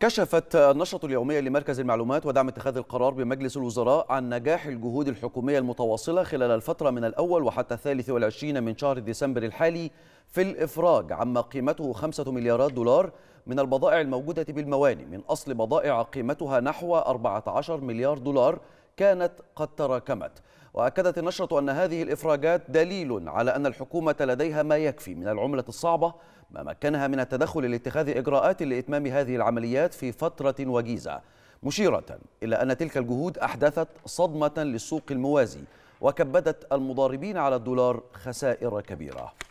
كشفت النشرة اليومية لمركز المعلومات ودعم اتخاذ القرار بمجلس الوزراء عن نجاح الجهود الحكومية المتواصلة خلال الفترة من الأول وحتى الثالث والعشرين من شهر ديسمبر الحالي في الإفراج عما قيمته خمسة مليارات دولار من البضائع الموجودة بالمواني من أصل بضائع قيمتها نحو 14 مليار دولار كانت قد تراكمت وأكدت النشرة أن هذه الإفراجات دليل على أن الحكومة لديها ما يكفي من العملة الصعبة ما مكنها من التدخل لاتخاذ إجراءات لإتمام هذه العمليات في فترة وجيزة مشيرة إلى أن تلك الجهود أحدثت صدمة للسوق الموازي وكبدت المضاربين على الدولار خسائر كبيرة